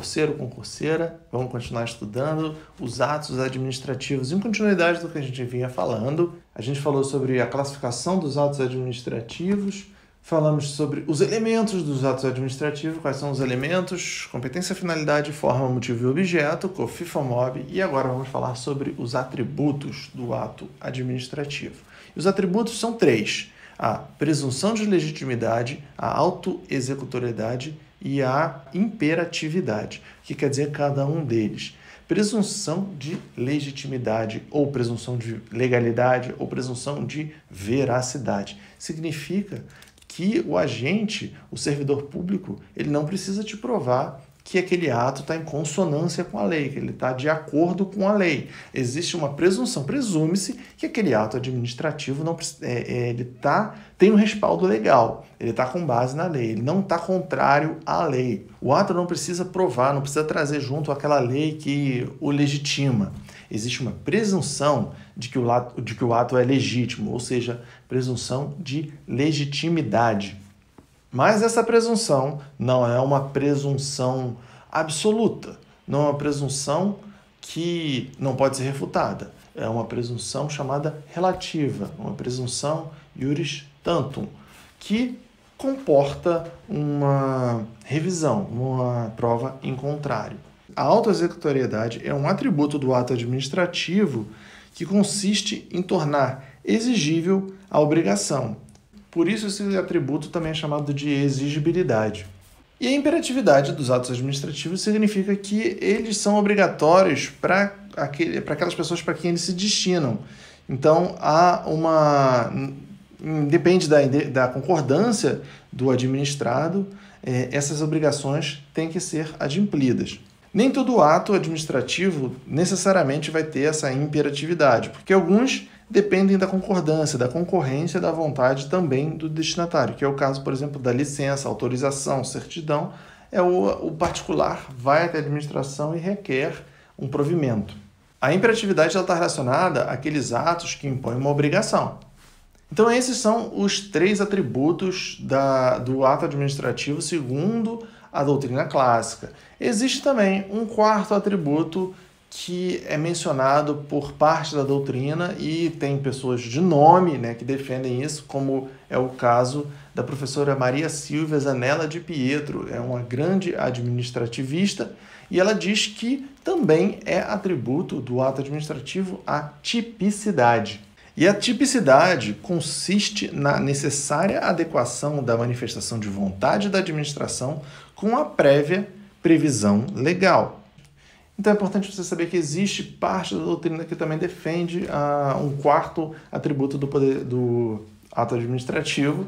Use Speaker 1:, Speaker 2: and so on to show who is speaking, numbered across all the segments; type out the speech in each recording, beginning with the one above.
Speaker 1: concurseiro, concurseira, vamos continuar estudando os atos administrativos. Em continuidade do que a gente vinha falando, a gente falou sobre a classificação dos atos administrativos, falamos sobre os elementos dos atos administrativos, quais são os elementos, competência, finalidade, forma, motivo e objeto, COFI, FOMOB, e agora vamos falar sobre os atributos do ato administrativo. E os atributos são três: a presunção de legitimidade, a autoexecutoriedade e a imperatividade, que quer dizer cada um deles. Presunção de legitimidade, ou presunção de legalidade, ou presunção de veracidade. Significa que o agente, o servidor público, ele não precisa te provar que aquele ato está em consonância com a lei, que ele está de acordo com a lei. Existe uma presunção, presume-se que aquele ato administrativo não é, é, ele tá, tem um respaldo legal, ele está com base na lei, ele não está contrário à lei. O ato não precisa provar, não precisa trazer junto aquela lei que o legitima. Existe uma presunção de que o de que o ato é legítimo, ou seja, presunção de legitimidade. Mas essa presunção não é uma presunção absoluta, não é uma presunção que não pode ser refutada. É uma presunção chamada relativa, uma presunção iuris tantum, que comporta uma revisão, uma prova em contrário. A autoexecutoriedade é um atributo do ato administrativo que consiste em tornar exigível a obrigação, por isso, esse atributo também é chamado de exigibilidade. E a imperatividade dos atos administrativos significa que eles são obrigatórios para aquelas pessoas para quem eles se destinam. Então, há uma. Hum, depende da, da concordância do administrado, é, essas obrigações têm que ser adimplidas. Nem todo ato administrativo necessariamente vai ter essa imperatividade, porque alguns dependem da concordância, da concorrência da vontade também do destinatário, que é o caso, por exemplo, da licença, autorização, certidão, é o, o particular vai até a administração e requer um provimento. A imperatividade está relacionada àqueles atos que impõem uma obrigação. Então, esses são os três atributos da, do ato administrativo segundo a doutrina clássica. Existe também um quarto atributo que é mencionado por parte da doutrina e tem pessoas de nome né, que defendem isso, como é o caso da professora Maria Silvia Zanella de Pietro, é uma grande administrativista, e ela diz que também é atributo do ato administrativo a tipicidade. E a tipicidade consiste na necessária adequação da manifestação de vontade da administração com a prévia previsão legal. Então é importante você saber que existe parte da doutrina que também defende ah, um quarto atributo do, poder, do ato administrativo,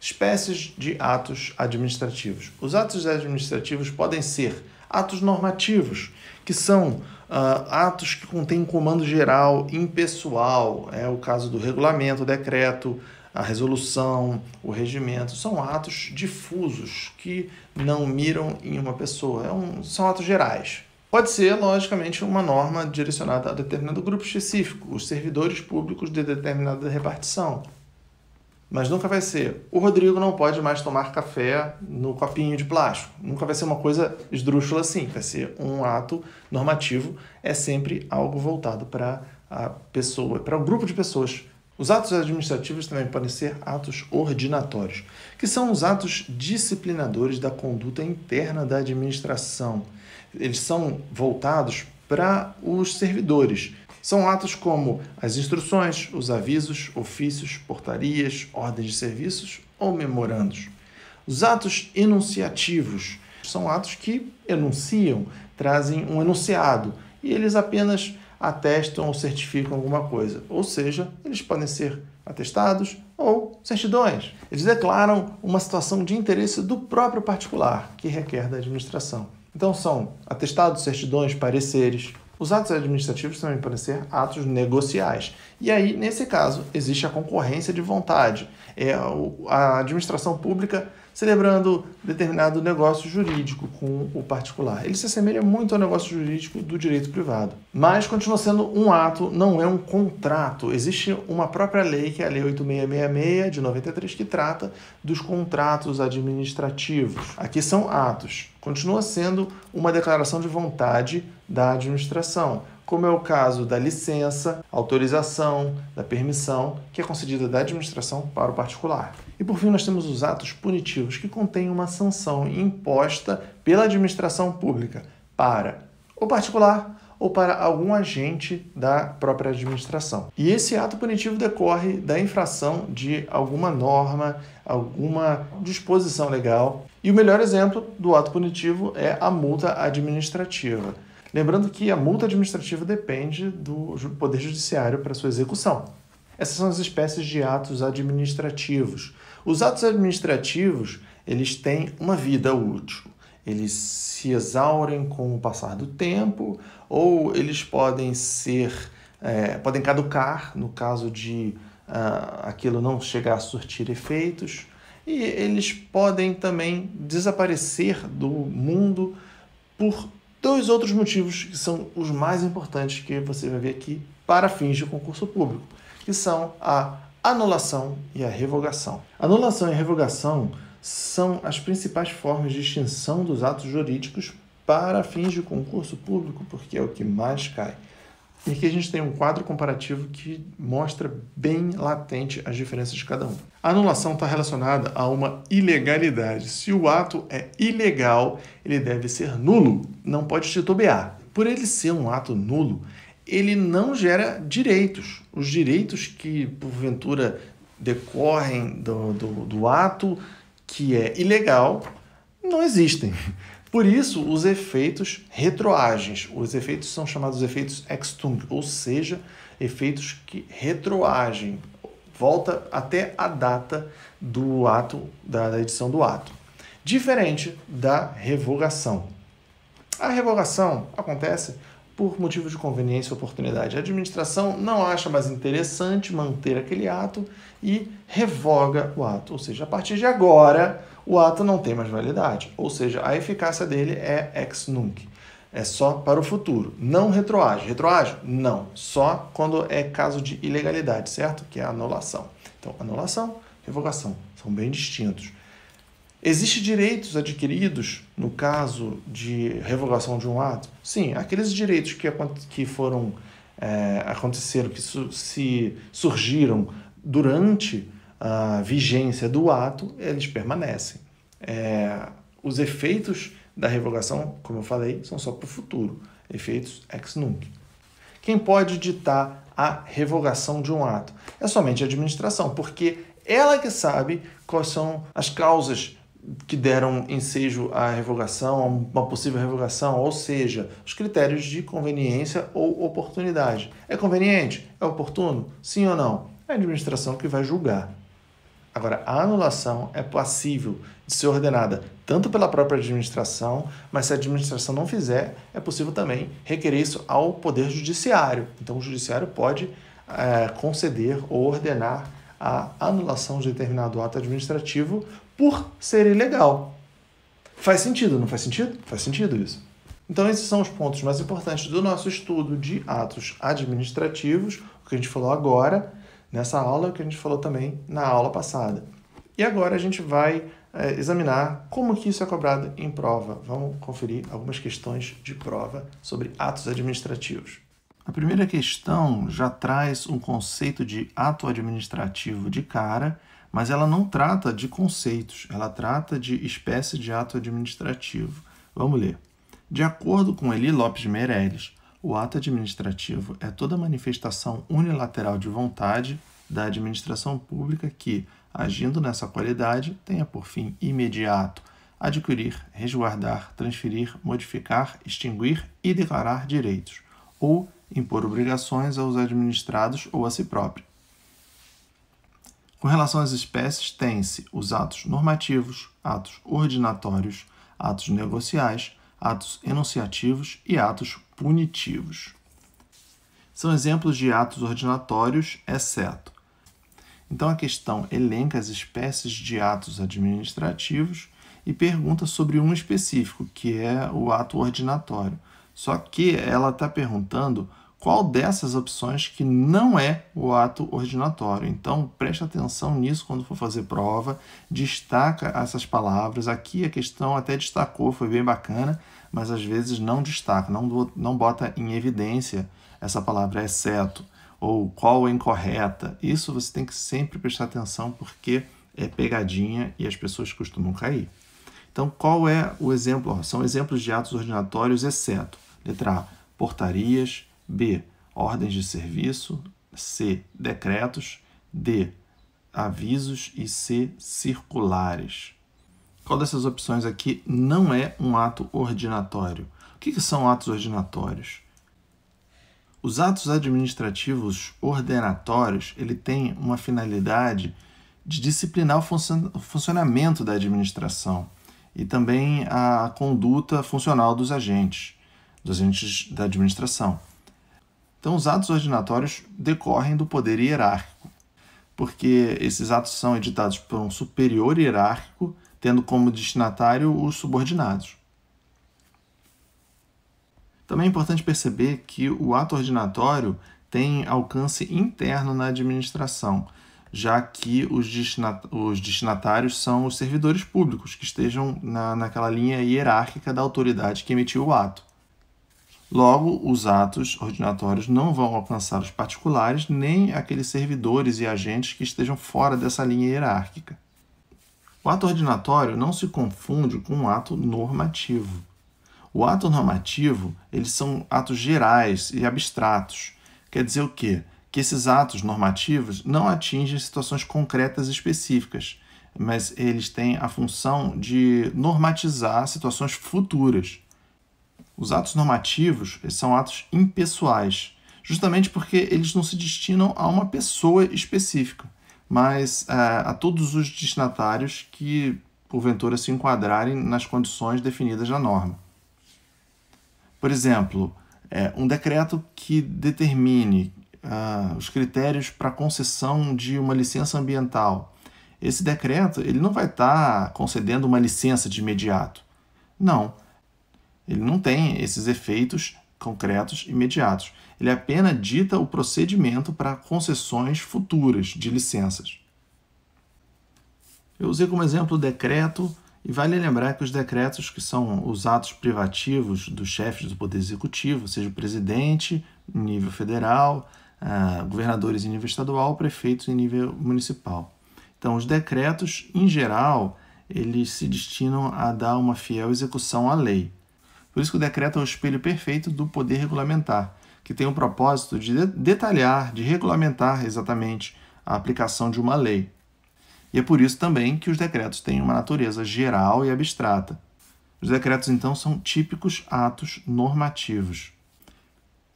Speaker 1: espécies de atos administrativos. Os atos administrativos podem ser atos normativos, que são uh, atos que contêm comando geral impessoal, é o caso do regulamento, decreto, a resolução, o regimento, são atos difusos que não miram em uma pessoa, é um, são atos gerais. Pode ser, logicamente, uma norma direcionada a determinado grupo específico, os servidores públicos de determinada repartição. Mas nunca vai ser. O Rodrigo não pode mais tomar café no copinho de plástico. Nunca vai ser uma coisa esdrúxula assim. Vai ser um ato normativo. É sempre algo voltado para a pessoa, para o um grupo de pessoas. Os atos administrativos também podem ser atos ordinatórios, que são os atos disciplinadores da conduta interna da administração eles são voltados para os servidores. São atos como as instruções, os avisos, ofícios, portarias, ordens de serviços ou memorandos. Os atos enunciativos são atos que enunciam, trazem um enunciado e eles apenas atestam ou certificam alguma coisa. Ou seja, eles podem ser atestados ou certidões. Eles declaram uma situação de interesse do próprio particular, que requer da administração. Então são atestados, certidões, pareceres. Os atos administrativos também podem ser atos negociais. E aí, nesse caso, existe a concorrência de vontade. É a administração pública celebrando determinado negócio jurídico com o particular. Ele se assemelha muito ao negócio jurídico do direito privado. Mas continua sendo um ato, não é um contrato. Existe uma própria lei, que é a Lei 8666 de 93, que trata dos contratos administrativos. Aqui são atos. Continua sendo uma declaração de vontade da administração como é o caso da licença, autorização, da permissão, que é concedida da administração para o particular. E por fim, nós temos os atos punitivos, que contêm uma sanção imposta pela administração pública para o particular ou para algum agente da própria administração. E esse ato punitivo decorre da infração de alguma norma, alguma disposição legal. E o melhor exemplo do ato punitivo é a multa administrativa. Lembrando que a multa administrativa depende do Poder Judiciário para sua execução. Essas são as espécies de atos administrativos. Os atos administrativos, eles têm uma vida útil. Eles se exaurem com o passar do tempo ou eles podem ser, é, podem caducar no caso de uh, aquilo não chegar a surtir efeitos e eles podem também desaparecer do mundo por Dois outros motivos que são os mais importantes que você vai ver aqui para fins de concurso público, que são a anulação e a revogação. Anulação e revogação são as principais formas de extinção dos atos jurídicos para fins de concurso público, porque é o que mais cai. E aqui a gente tem um quadro comparativo que mostra bem latente as diferenças de cada um. A anulação está relacionada a uma ilegalidade. Se o ato é ilegal, ele deve ser nulo, não pode titubear. Por ele ser um ato nulo, ele não gera direitos. Os direitos que, porventura, decorrem do, do, do ato que é ilegal não existem. Por isso, os efeitos retroagens. Os efeitos são chamados efeitos extung, ou seja, efeitos que retroagem, volta até a data do ato, da edição do ato. Diferente da revogação. A revogação acontece por motivo de conveniência ou oportunidade. A administração não acha mais interessante manter aquele ato e revoga o ato. Ou seja, a partir de agora, o ato não tem mais validade, ou seja, a eficácia dele é ex nunc. É só para o futuro, não retroage. Retroage? Não, só quando é caso de ilegalidade, certo? Que é a anulação. Então, anulação, revogação, são bem distintos. Existem direitos adquiridos no caso de revogação de um ato? Sim, aqueles direitos que, que foram é, aconteceram, que su se surgiram durante a vigência do ato, eles permanecem. É, os efeitos da revogação, como eu falei, são só para o futuro, efeitos ex nunc. Quem pode ditar a revogação de um ato? É somente a administração, porque ela que sabe quais são as causas que deram ensejo à revogação, uma possível revogação, ou seja, os critérios de conveniência ou oportunidade. É conveniente? É oportuno? Sim ou não? É a administração que vai julgar. Agora, a anulação é passível de ser ordenada tanto pela própria administração, mas se a administração não fizer, é possível também requerer isso ao Poder Judiciário. Então, o Judiciário pode é, conceder ou ordenar a anulação de determinado ato administrativo por ser ilegal. Faz sentido, não faz sentido? Faz sentido isso. Então, esses são os pontos mais importantes do nosso estudo de atos administrativos, o que a gente falou agora nessa aula, que a gente falou também na aula passada. E agora a gente vai é, examinar como que isso é cobrado em prova. Vamos conferir algumas questões de prova sobre atos administrativos. A primeira questão já traz um conceito de ato administrativo de cara, mas ela não trata de conceitos, ela trata de espécie de ato administrativo. Vamos ler. De acordo com Eli Lopes Meirelles, o ato administrativo é toda manifestação unilateral de vontade da administração pública que, agindo nessa qualidade, tenha por fim imediato adquirir, resguardar, transferir, modificar, extinguir e declarar direitos, ou impor obrigações aos administrados ou a si próprio. Com relação às espécies, tem-se os atos normativos, atos ordinatórios, atos negociais, atos enunciativos e atos punitivos. São exemplos de atos ordinatórios, exceto. Então a questão elenca as espécies de atos administrativos e pergunta sobre um específico, que é o ato ordinatório. Só que ela está perguntando qual dessas opções que não é o ato ordinatório. Então, preste atenção nisso quando for fazer prova, destaca essas palavras. Aqui a questão até destacou, foi bem bacana, mas às vezes não destaca, não, não bota em evidência essa palavra exceto é ou qual é incorreta. Isso você tem que sempre prestar atenção porque é pegadinha e as pessoas costumam cair. Então, qual é o exemplo? são exemplos de atos ordinatórios, exceto é letra A, portarias, B, ordens de serviço, C, decretos, D, avisos e C, circulares qual dessas opções aqui não é um ato ordinatório? O que, que são atos ordinatórios? Os atos administrativos ordenatórios ele tem uma finalidade de disciplinar o funcionamento da administração e também a conduta funcional dos agentes, dos agentes da administração. Então, os atos ordinatórios decorrem do poder hierárquico, porque esses atos são editados por um superior hierárquico tendo como destinatário os subordinados. Também é importante perceber que o ato ordinatório tem alcance interno na administração, já que os, destinatários são os servidores públicos que estejam na, naquela linha hierárquica da autoridade que emitiu o ato. Logo, os atos ordinatórios não vão alcançar os particulares nem aqueles servidores e agentes que estejam fora dessa linha hierárquica. O ato ordinatório não se confunde com o ato normativo. O ato normativo, eles são atos gerais e abstratos. Quer dizer o quê? Que esses atos normativos não atingem situações concretas específicas, mas eles têm a função de normatizar situações futuras. Os atos normativos são atos impessoais, justamente porque eles não se destinam a uma pessoa específica mas a, é, a todos os destinatários que, porventura, se enquadrarem nas condições definidas na norma. Por exemplo, é, um decreto que determine uh, os critérios para concessão de uma licença ambiental. Esse decreto ele não vai estar tá concedendo uma licença de imediato. Não, ele não tem esses efeitos concretos imediatos ele é apenas dita o procedimento para concessões futuras de licenças. Eu usei como exemplo o decreto, e vale lembrar que os decretos, que são os atos privativos dos chefes do Poder Executivo, seja o presidente em nível federal, uh, governadores em nível estadual, prefeitos em nível municipal. Então, os decretos, em geral, eles se destinam a dar uma fiel execução à lei. Por isso que o decreto é o espelho perfeito do poder regulamentar que tem o propósito de detalhar, de regulamentar exatamente a aplicação de uma lei. E é por isso também que os decretos têm uma natureza geral e abstrata. Os decretos, então, são típicos atos normativos.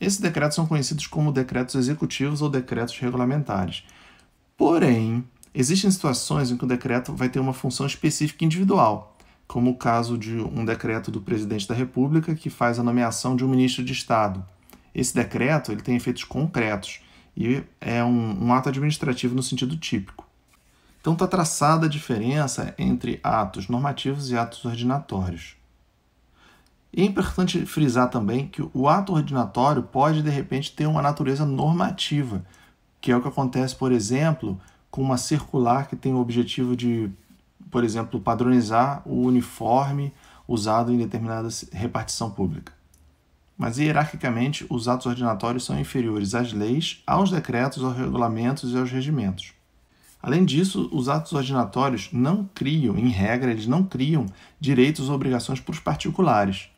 Speaker 1: Esses decretos são conhecidos como decretos executivos ou decretos regulamentares. Porém, existem situações em que o decreto vai ter uma função específica individual, como o caso de um decreto do presidente da República que faz a nomeação de um ministro de Estado esse decreto ele tem efeitos concretos e é um, um ato administrativo no sentido típico. Então está traçada a diferença entre atos normativos e atos ordinatórios. E é importante frisar também que o ato ordinatório pode, de repente, ter uma natureza normativa, que é o que acontece, por exemplo, com uma circular que tem o objetivo de, por exemplo, padronizar o uniforme usado em determinada repartição pública mas hierarquicamente os atos ordinatórios são inferiores às leis, aos decretos, aos regulamentos e aos regimentos. Além disso, os atos ordinatórios não criam, em regra, eles não criam direitos ou obrigações para os particulares.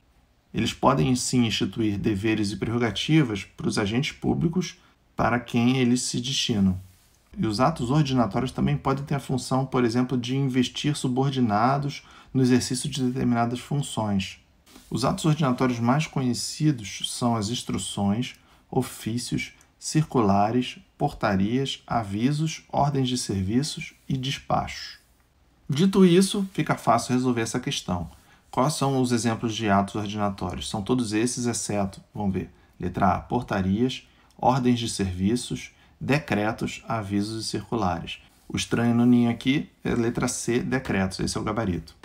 Speaker 1: Eles podem sim instituir deveres e prerrogativas para os agentes públicos para quem eles se destinam. E os atos ordinatórios também podem ter a função, por exemplo, de investir subordinados no exercício de determinadas funções. Os atos ordinatórios mais conhecidos são as instruções, ofícios, circulares, portarias, avisos, ordens de serviços e despachos. Dito isso, fica fácil resolver essa questão. Quais são os exemplos de atos ordinatórios? São todos esses, exceto, vamos ver, letra A, portarias, ordens de serviços, decretos, avisos e circulares. O estranho no ninho aqui é letra C, decretos, esse é o gabarito.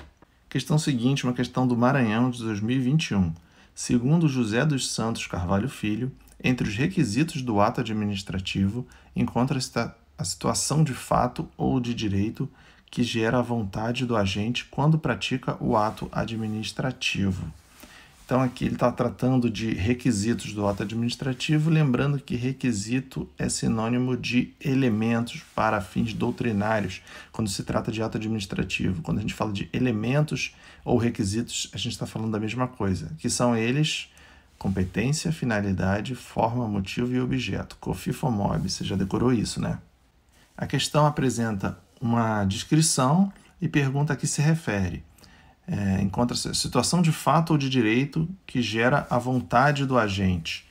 Speaker 1: Questão seguinte, uma questão do Maranhão de 2021. Segundo José dos Santos Carvalho Filho, entre os requisitos do ato administrativo encontra-se a situação de fato ou de direito que gera a vontade do agente quando pratica o ato administrativo. Então, aqui ele está tratando de requisitos do ato administrativo, lembrando que requisito é sinônimo de elementos para fins doutrinários, quando se trata de ato administrativo. Quando a gente fala de elementos ou requisitos, a gente está falando da mesma coisa, que são eles competência, finalidade, forma, motivo e objeto. COFIFOMOB, você já decorou isso, né? A questão apresenta uma descrição e pergunta a que se refere é, encontra-se situação de fato ou de direito que gera a vontade do agente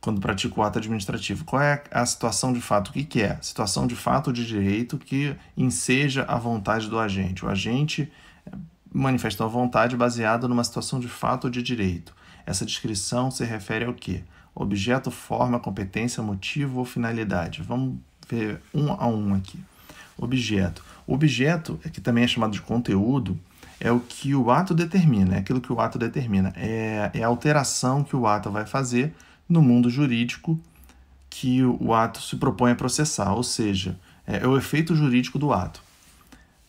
Speaker 1: quando pratica o ato administrativo. Qual é a situação de fato? O que, que é? Situação de fato ou de direito que enseja a vontade do agente. O agente é, manifesta a vontade baseada numa situação de fato ou de direito. Essa descrição se refere ao que? Objeto, forma, competência, motivo ou finalidade. Vamos ver um a um aqui. Objeto. O objeto, é que também é chamado de conteúdo, é o que o ato determina, é aquilo que o ato determina, é, é a alteração que o ato vai fazer no mundo jurídico que o ato se propõe a processar, ou seja, é, é o efeito jurídico do ato.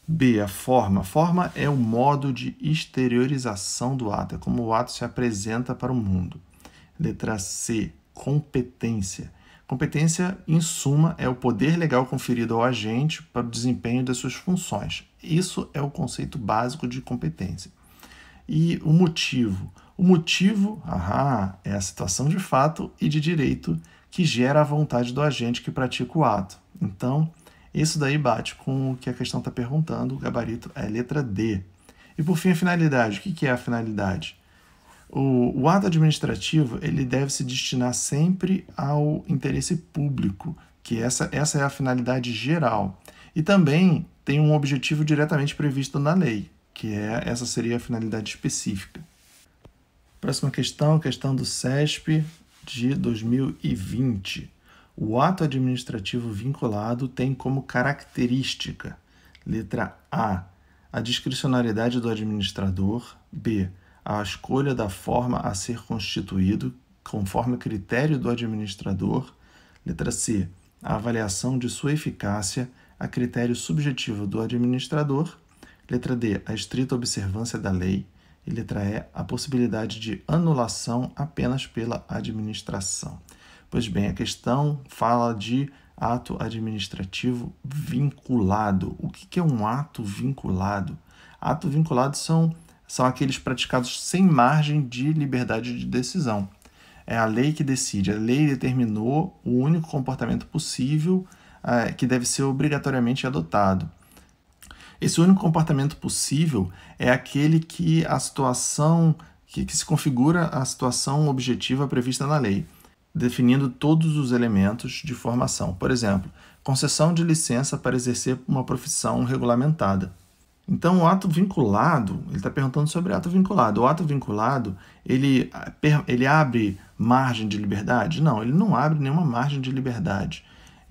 Speaker 1: B, a forma. Forma é o modo de exteriorização do ato, é como o ato se apresenta para o mundo. Letra C, competência. Competência, em suma, é o poder legal conferido ao agente para o desempenho das suas funções. Isso é o conceito básico de competência. E o motivo? O motivo ahá, é a situação de fato e de direito que gera a vontade do agente que pratica o ato. Então, isso daí bate com o que a questão está perguntando, o gabarito é letra D. E por fim, a finalidade. O que é a finalidade? O, o ato administrativo ele deve se destinar sempre ao interesse público, que essa, essa é a finalidade geral. E também tem um objetivo diretamente previsto na lei, que é essa seria a finalidade específica. Próxima questão, questão do CESP de 2020. O ato administrativo vinculado tem como característica: letra A, a discricionariedade do administrador, B, a escolha da forma a ser constituído conforme critério do administrador. Letra C. A avaliação de sua eficácia a critério subjetivo do administrador. Letra D. A estrita observância da lei. E letra E. A possibilidade de anulação apenas pela administração. Pois bem, a questão fala de ato administrativo vinculado. O que é um ato vinculado? Ato vinculado são são aqueles praticados sem margem de liberdade de decisão. É a lei que decide, a lei determinou o único comportamento possível é, que deve ser obrigatoriamente adotado. Esse único comportamento possível é aquele que a situação que, que se configura a situação objetiva prevista na lei, definindo todos os elementos de formação. Por exemplo, concessão de licença para exercer uma profissão regulamentada. Então, o ato vinculado, ele está perguntando sobre ato vinculado. O ato vinculado, ele, ah, ele abre margem de liberdade? Não, ele não abre nenhuma margem de liberdade.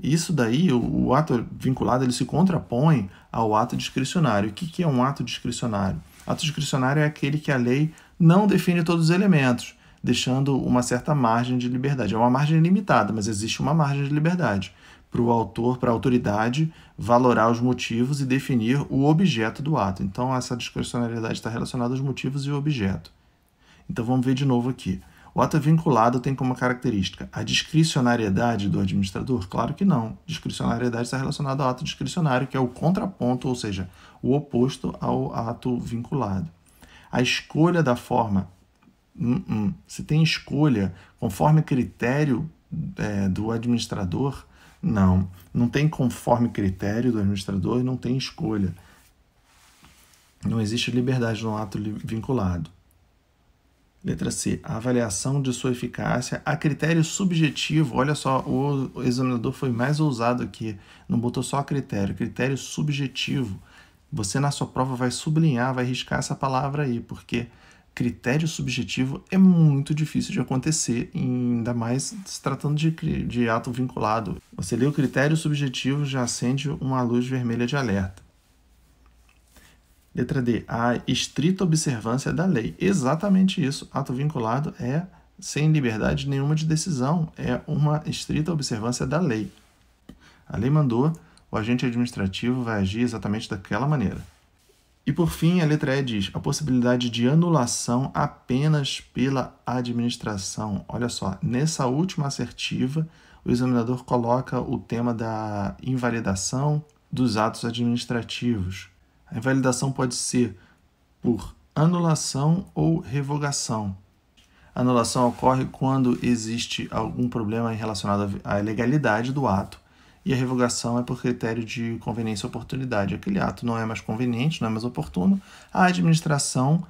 Speaker 1: Isso daí, o, o ato vinculado, ele se contrapõe ao ato discricionário. O que, que é um ato discricionário? Ato discricionário é aquele que a lei não define todos os elementos, deixando uma certa margem de liberdade. É uma margem limitada, mas existe uma margem de liberdade para o autor, para a autoridade, valorar os motivos e definir o objeto do ato. Então, essa discricionalidade está relacionada aos motivos e o objeto. Então, vamos ver de novo aqui. O ato é vinculado tem como característica a discricionariedade do administrador? Claro que não. Discricionariedade está relacionada ao ato discricionário, que é o contraponto, ou seja, o oposto ao ato vinculado. A escolha da forma. Uh -uh. Se tem escolha conforme critério é, do administrador, não, não tem conforme critério do administrador e não tem escolha. Não existe liberdade no ato vinculado. Letra C. A avaliação de sua eficácia a critério subjetivo. Olha só, o examinador foi mais ousado aqui. Não botou só critério, critério subjetivo. Você na sua prova vai sublinhar, vai riscar essa palavra aí, porque critério subjetivo é muito difícil de acontecer, ainda mais se tratando de, de ato vinculado. Você lê o critério subjetivo, já acende uma luz vermelha de alerta. Letra D. A estrita observância da lei. Exatamente isso. Ato vinculado é sem liberdade nenhuma de decisão, é uma estrita observância da lei. A lei mandou, o agente administrativo vai agir exatamente daquela maneira. E por fim, a letra E diz a possibilidade de anulação apenas pela administração. Olha só, nessa última assertiva, o examinador coloca o tema da invalidação dos atos administrativos. A invalidação pode ser por anulação ou revogação. A anulação ocorre quando existe algum problema relacionado à legalidade do ato e a revogação é por critério de conveniência ou oportunidade. Aquele ato não é mais conveniente, não é mais oportuno, a administração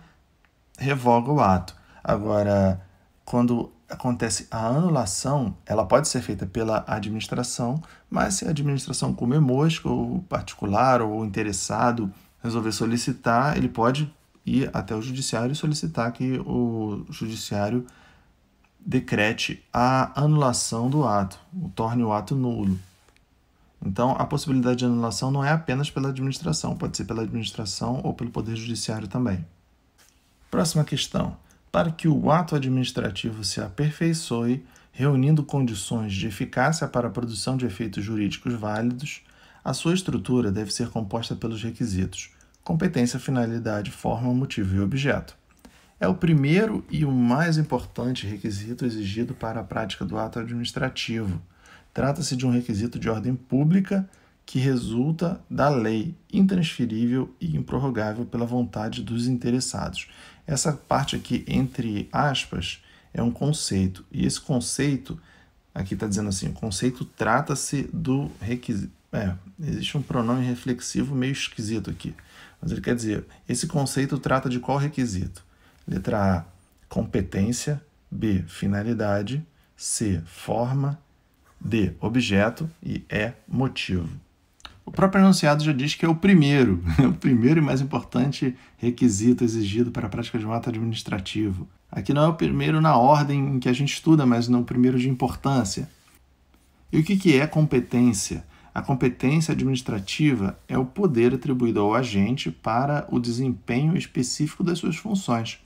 Speaker 1: revoga o ato. Agora, quando acontece a anulação, ela pode ser feita pela administração, mas se a administração comer é mosca, ou particular, ou interessado, resolver solicitar, ele pode ir até o judiciário e solicitar que o judiciário decrete a anulação do ato, torne o ato nulo. Então, a possibilidade de anulação não é apenas pela administração, pode ser pela administração ou pelo Poder Judiciário também. Próxima questão. Para que o ato administrativo se aperfeiçoe, reunindo condições de eficácia para a produção de efeitos jurídicos válidos, a sua estrutura deve ser composta pelos requisitos competência, finalidade, forma, motivo e objeto. É o primeiro e o mais importante requisito exigido para a prática do ato administrativo Trata-se de um requisito de ordem pública que resulta da lei, intransferível e improrrogável pela vontade dos interessados. Essa parte aqui, entre aspas, é um conceito. E esse conceito, aqui está dizendo assim: o conceito trata-se do requisito. É, existe um pronome reflexivo meio esquisito aqui. Mas ele quer dizer: esse conceito trata de qual requisito? Letra A, competência. B, finalidade. C, forma D, objeto e E, é motivo. O próprio enunciado já diz que é o primeiro, o primeiro e mais importante requisito exigido para a prática de um ato administrativo. Aqui não é o primeiro na ordem em que a gente estuda, mas não o primeiro de importância. E o que é competência? A competência administrativa é o poder atribuído ao agente para o desempenho específico das suas funções.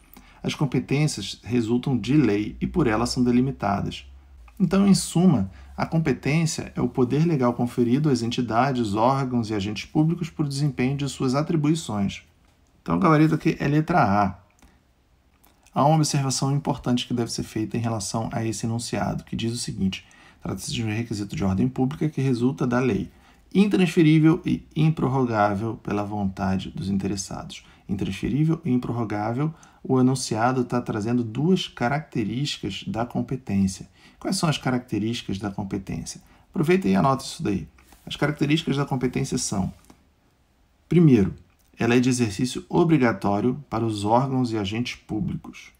Speaker 1: As competências resultam de lei e por elas são delimitadas. Então, em suma, a competência é o poder legal conferido às entidades, órgãos e agentes públicos por desempenho de suas atribuições. Então, gabarito aqui é letra A. Há uma observação importante que deve ser feita em relação a esse enunciado, que diz o seguinte: trata-se de um requisito de ordem pública que resulta da lei, intransferível e improrrogável pela vontade dos interessados. Intransferível e improrrogável, o enunciado está trazendo duas características da competência Quais são as características da competência? Aproveita e anota isso daí. As características da competência são: primeiro, ela é de exercício obrigatório para os órgãos e agentes públicos.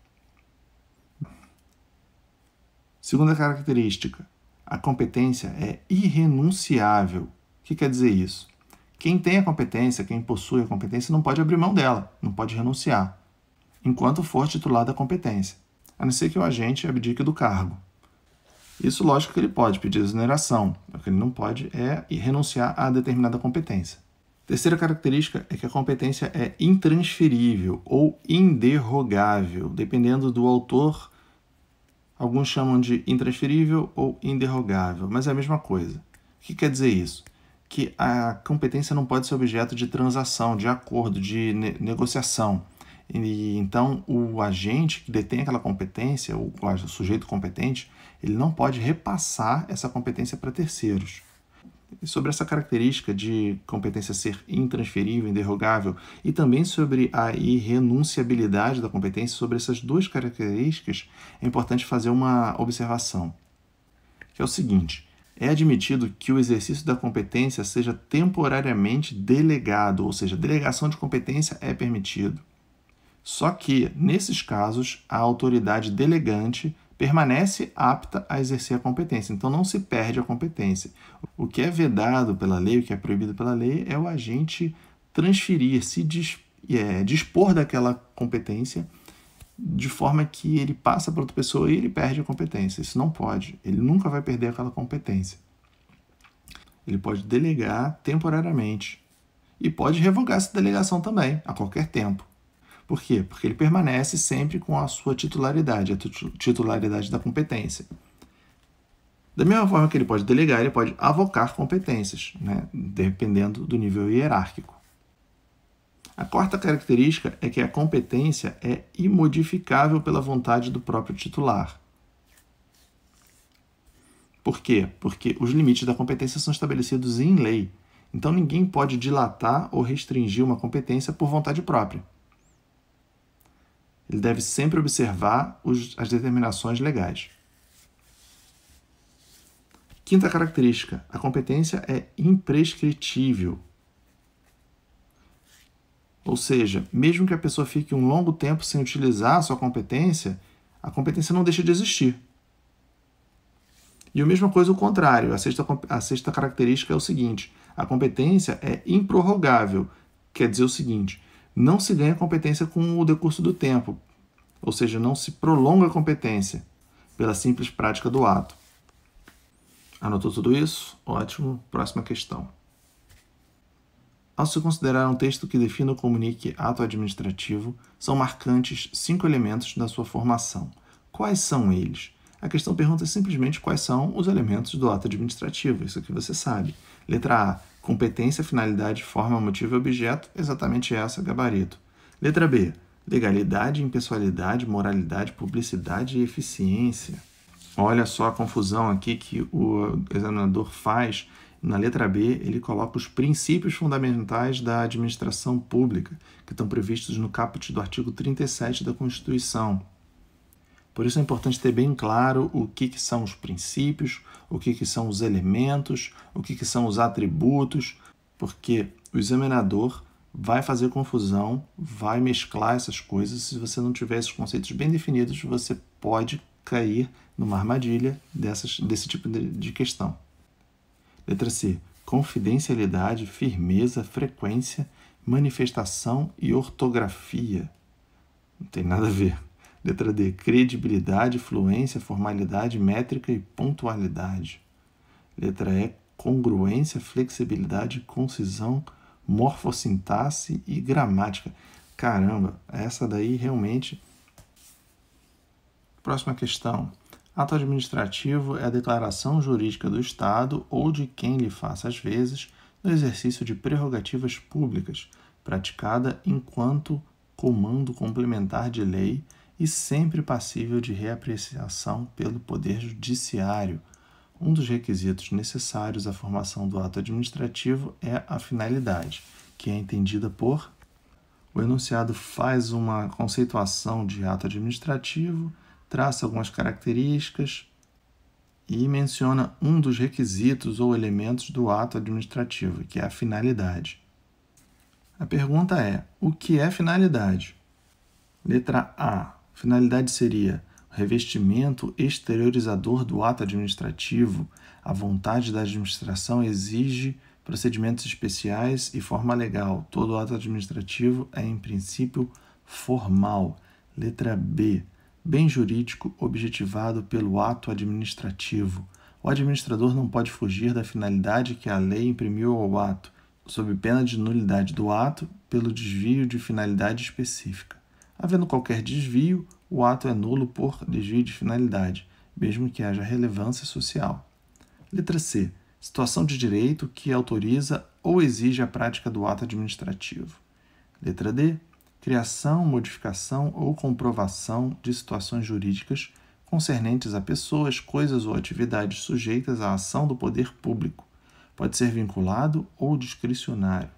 Speaker 1: Segunda característica, a competência é irrenunciável. O que quer dizer isso? Quem tem a competência, quem possui a competência, não pode abrir mão dela, não pode renunciar, enquanto for titular da competência, a não ser que o agente abdique do cargo. Isso, lógico que ele pode pedir exoneração, o que ele não pode é renunciar a determinada competência. Terceira característica é que a competência é intransferível ou inderrogável, dependendo do autor. Alguns chamam de intransferível ou inderrogável, mas é a mesma coisa. O que quer dizer isso? Que a competência não pode ser objeto de transação, de acordo, de ne negociação. E então o agente que detém aquela competência, o, o sujeito competente, ele não pode repassar essa competência para terceiros. E sobre essa característica de competência ser intransferível, inderrogável, e também sobre a irrenunciabilidade da competência, sobre essas duas características, é importante fazer uma observação, que é o seguinte: é admitido que o exercício da competência seja temporariamente delegado, ou seja, delegação de competência é permitido. Só que, nesses casos, a autoridade delegante permanece apta a exercer a competência, então não se perde a competência. O que é vedado pela lei, o que é proibido pela lei, é o agente transferir, se é, dispor daquela competência de forma que ele passa para outra pessoa e ele perde a competência. Isso não pode. Ele nunca vai perder aquela competência. Ele pode delegar temporariamente e pode revogar essa delegação também, a qualquer tempo. Por quê? Porque ele permanece sempre com a sua titularidade, a titularidade da competência. Da mesma forma que ele pode delegar, ele pode avocar competências, né? dependendo do nível hierárquico. A quarta característica é que a competência é imodificável pela vontade do próprio titular. Por quê? Porque os limites da competência são estabelecidos em lei. Então ninguém pode dilatar ou restringir uma competência por vontade própria ele deve sempre observar os, as determinações legais. Quinta característica: a competência é imprescritível. Ou seja, mesmo que a pessoa fique um longo tempo sem utilizar a sua competência, a competência não deixa de existir. E a mesma coisa o contrário. A sexta, a sexta característica é o seguinte: a competência é improrrogável. Quer dizer o seguinte: não se ganha competência com o decurso do tempo, ou seja, não se prolonga a competência pela simples prática do ato. Anotou tudo isso? Ótimo. Próxima questão. Ao se considerar um texto que defina ou comunique ato administrativo, são marcantes cinco elementos da sua formação. Quais são eles? A questão pergunta simplesmente quais são os elementos do ato administrativo, isso que você sabe. Letra A, Competência, finalidade, forma, motivo e objeto, exatamente essa, gabarito. Letra B. Legalidade, impessoalidade, moralidade, publicidade e eficiência. Olha só a confusão aqui que o examinador faz. Na letra B, ele coloca os princípios fundamentais da administração pública, que estão previstos no caput do artigo 37 da Constituição. Por isso é importante ter bem claro o que, que são os princípios, o que, que são os elementos, o que, que são os atributos, porque o examinador vai fazer confusão, vai mesclar essas coisas. Se você não tiver esses conceitos bem definidos, você pode cair numa armadilha dessas, desse tipo de questão. Letra C. Confidencialidade, firmeza, frequência, manifestação e ortografia. Não tem nada a ver. Letra D, credibilidade, fluência, formalidade, métrica e pontualidade. Letra E, congruência, flexibilidade, concisão, morfossintaxe e gramática. Caramba, essa daí realmente. Próxima questão. Ato administrativo é a declaração jurídica do Estado ou de quem lhe faça às vezes no exercício de prerrogativas públicas, praticada enquanto comando complementar de lei e sempre passível de reapreciação pelo Poder Judiciário. Um dos requisitos necessários à formação do ato administrativo é a finalidade, que é entendida por. O enunciado faz uma conceituação de ato administrativo, traça algumas características e menciona um dos requisitos ou elementos do ato administrativo, que é a finalidade. A pergunta é: o que é finalidade? Letra A finalidade seria revestimento exteriorizador do ato administrativo. A vontade da administração exige procedimentos especiais e forma legal. Todo ato administrativo é, em princípio, formal. Letra B. Bem jurídico objetivado pelo ato administrativo. O administrador não pode fugir da finalidade que a lei imprimiu ao ato, sob pena de nulidade do ato pelo desvio de finalidade específica. Havendo qualquer desvio, o ato é nulo por desvio de finalidade, mesmo que haja relevância social. Letra C. Situação de direito que autoriza ou exige a prática do ato administrativo. Letra D. Criação, modificação ou comprovação de situações jurídicas concernentes a pessoas, coisas ou atividades sujeitas à ação do poder público. Pode ser vinculado ou discricionário.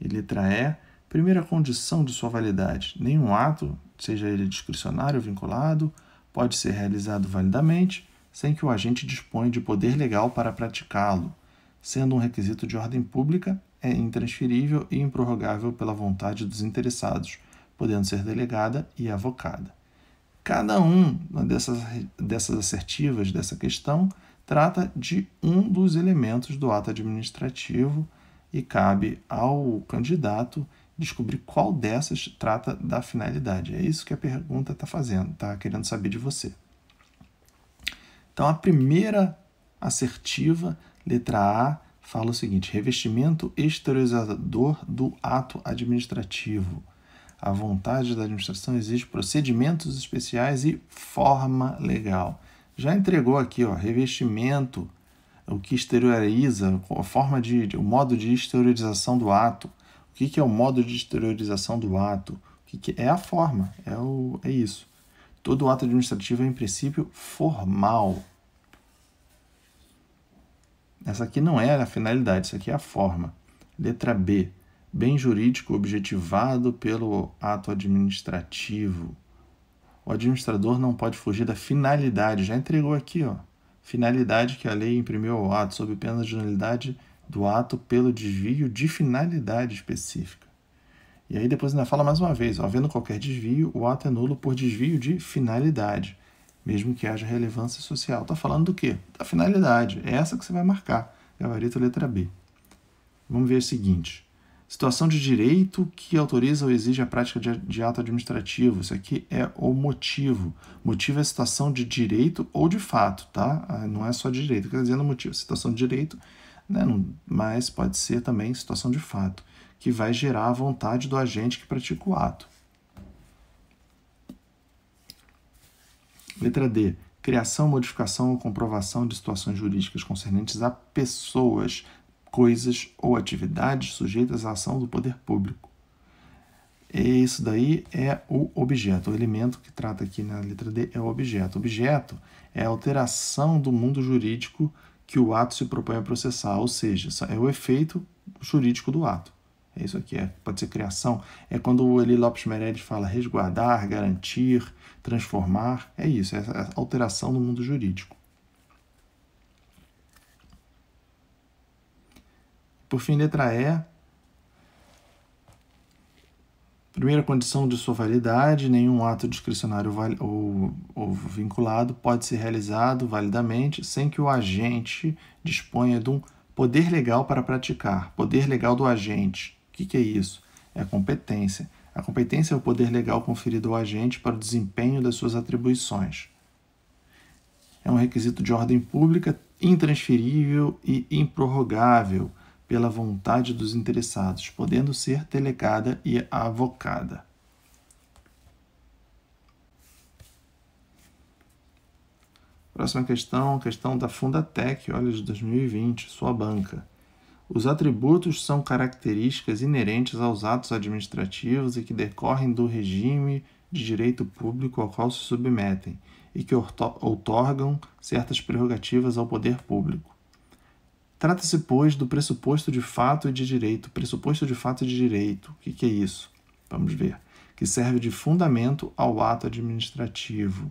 Speaker 1: E letra E Primeira condição de sua validade: nenhum ato, seja ele discricionário ou vinculado, pode ser realizado validamente sem que o agente disponha de poder legal para praticá-lo. Sendo um requisito de ordem pública, é intransferível e improrrogável pela vontade dos interessados, podendo ser delegada e avocada. Cada um dessas, dessas assertivas dessa questão trata de um dos elementos do ato administrativo e cabe ao candidato descobrir qual dessas trata da finalidade. É isso que a pergunta está fazendo, está querendo saber de você. Então, a primeira assertiva, letra A, fala o seguinte: revestimento exteriorizador do ato administrativo. A vontade da administração exige procedimentos especiais e forma legal. Já entregou aqui, ó, revestimento, o que exterioriza, a forma de, o modo de exteriorização do ato o que, que é o modo de exteriorização do ato? O que, que é a forma? É, o, é isso. Todo ato administrativo é, em princípio, formal. Essa aqui não é a finalidade, isso aqui é a forma. Letra B. Bem jurídico objetivado pelo ato administrativo. O administrador não pode fugir da finalidade. Já entregou aqui, ó. Finalidade que a lei imprimiu ao ato, sob pena de nulidade do ato pelo desvio de finalidade específica. E aí depois ainda fala mais uma vez, havendo qualquer desvio, o ato é nulo por desvio de finalidade, mesmo que haja relevância social. Está falando do quê? Da finalidade. É essa que você vai marcar. Gabarito letra B. Vamos ver o seguinte. Situação de direito que autoriza ou exige a prática de, de ato administrativo. Isso aqui é o motivo. Motivo é situação de direito ou de fato, tá? Ah, não é só de direito. Quer dizer, no motivo, situação de direito né? mas pode ser também situação de fato, que vai gerar a vontade do agente que pratica o ato. Letra D. Criação, modificação ou comprovação de situações jurídicas concernentes a pessoas, coisas ou atividades sujeitas à ação do poder público. Isso daí é o objeto. O elemento que trata aqui na letra D é o objeto. O objeto é a alteração do mundo jurídico que o ato se propõe a processar, ou seja, é o efeito jurídico do ato. É isso aqui, é, pode ser criação. É quando o Eli Lopes Meredes fala resguardar, garantir, transformar. É isso, é a alteração no mundo jurídico. Por fim, letra E, Primeira condição de sua validade: nenhum ato discricionário ou, ou vinculado pode ser realizado validamente sem que o agente disponha de um poder legal para praticar. Poder legal do agente. O que, que é isso? É a competência. A competência é o poder legal conferido ao agente para o desempenho das suas atribuições. É um requisito de ordem pública intransferível e improrrogável pela vontade dos interessados, podendo ser delegada e avocada. Próxima questão, questão da Fundatec, olha, de 2020, sua banca. Os atributos são características inerentes aos atos administrativos e que decorrem do regime de direito público ao qual se submetem e que outorgam certas prerrogativas ao poder público. Trata-se, pois, do pressuposto de fato e de direito. Pressuposto de fato e de direito. O que, que é isso? Vamos ver. Que serve de fundamento ao ato administrativo.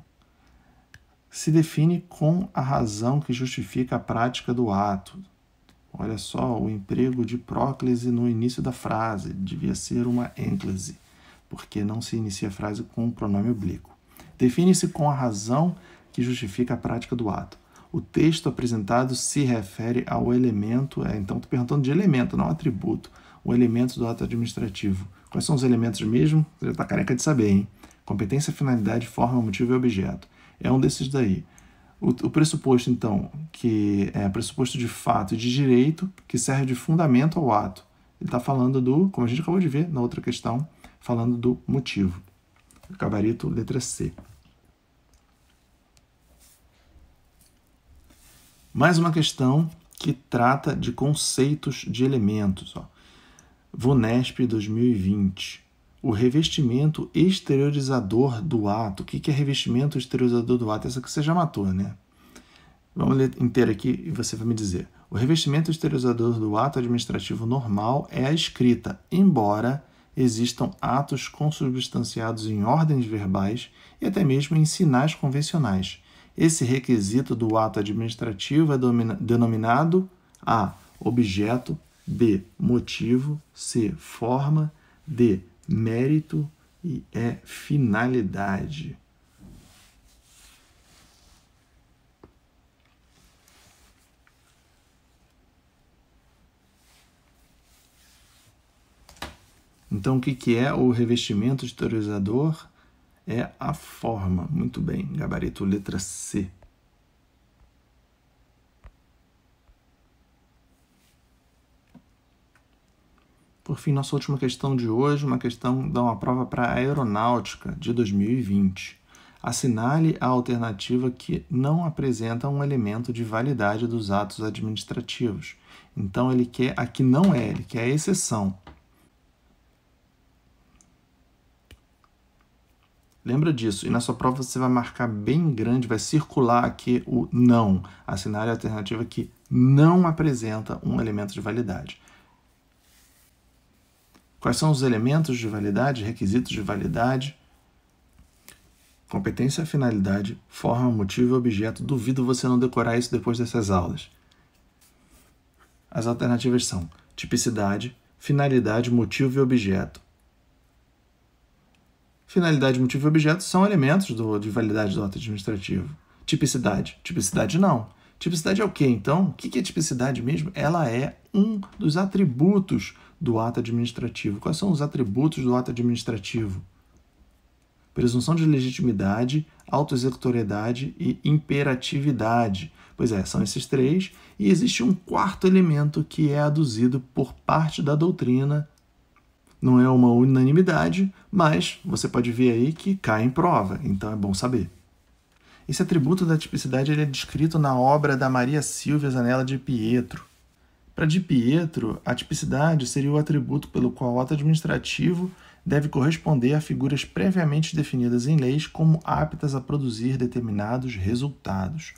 Speaker 1: Se define com a razão que justifica a prática do ato. Olha só o emprego de próclise no início da frase. Devia ser uma ênclise, porque não se inicia a frase com o um pronome oblíquo. Define-se com a razão que justifica a prática do ato o texto apresentado se refere ao elemento, é, então estou perguntando de elemento, não atributo, o elemento do ato administrativo. Quais são os elementos mesmo? Você já está careca de saber, hein? Competência, finalidade, forma, motivo e objeto. É um desses daí. O, o pressuposto, então, que é pressuposto de fato e de direito, que serve de fundamento ao ato. Ele está falando do, como a gente acabou de ver na outra questão, falando do motivo. Gabarito, letra C. Mais uma questão que trata de conceitos de elementos. Ó. VUNESP 2020. O revestimento exteriorizador do ato. O que é revestimento exteriorizador do ato? Essa que você já matou, né? Vamos ler inteiro aqui e você vai me dizer. O revestimento exteriorizador do ato administrativo normal é a escrita, embora existam atos consubstanciados em ordens verbais e até mesmo em sinais convencionais esse requisito do ato administrativo é denominado A. Objeto, B. Motivo, C. Forma, D. Mérito e E. É finalidade. Então, o que é o revestimento exteriorizador? é a forma. Muito bem, gabarito letra C. Por fim, nossa última questão de hoje, uma questão dá uma prova para a aeronáutica de 2020. Assinale a alternativa que não apresenta um elemento de validade dos atos administrativos. Então ele quer a que não é, ele quer a exceção. Lembra disso. E na sua prova você vai marcar bem grande, vai circular aqui o não. Assinale é a alternativa que não apresenta um elemento de validade. Quais são os elementos de validade, requisitos de validade? Competência, finalidade, forma, motivo e objeto. Duvido você não decorar isso depois dessas aulas. As alternativas são tipicidade, finalidade, motivo e objeto. Finalidade, motivo e objeto são elementos do, de validade do ato administrativo. Tipicidade. Tipicidade não. Tipicidade é o quê, então? O que é tipicidade mesmo? Ela é um dos atributos do ato administrativo. Quais são os atributos do ato administrativo? Presunção de legitimidade, autoexecutoriedade e imperatividade. Pois é, são esses três. E existe um quarto elemento que é aduzido por parte da doutrina não é uma unanimidade, mas você pode ver aí que cai em prova, então é bom saber. Esse atributo da tipicidade ele é descrito na obra da Maria Silvia Zanella de Pietro. Para de Pietro, a tipicidade seria o atributo pelo qual o ato administrativo deve corresponder a figuras previamente definidas em leis como aptas a produzir determinados resultados.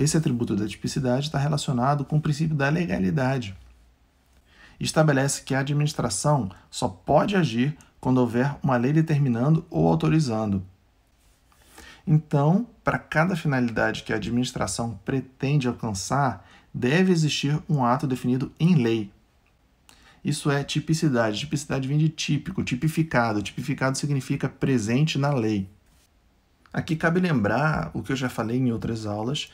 Speaker 1: Esse atributo da tipicidade está relacionado com o princípio da legalidade estabelece que a administração só pode agir quando houver uma lei determinando ou autorizando. Então, para cada finalidade que a administração pretende alcançar, deve existir um ato definido em lei. Isso é tipicidade. Tipicidade vem de típico, tipificado. Tipificado significa presente na lei. Aqui cabe lembrar o que eu já falei em outras aulas,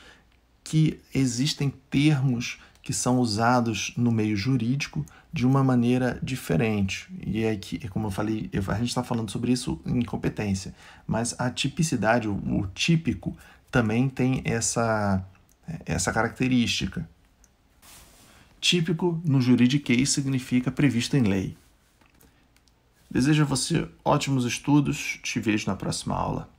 Speaker 1: que existem termos que são usados no meio jurídico de uma maneira diferente. E é que, é como eu falei, a gente está falando sobre isso em competência, mas a tipicidade, o, típico, também tem essa, essa característica. Típico no juridiquês significa previsto em lei. Desejo a você ótimos estudos, te vejo na próxima aula.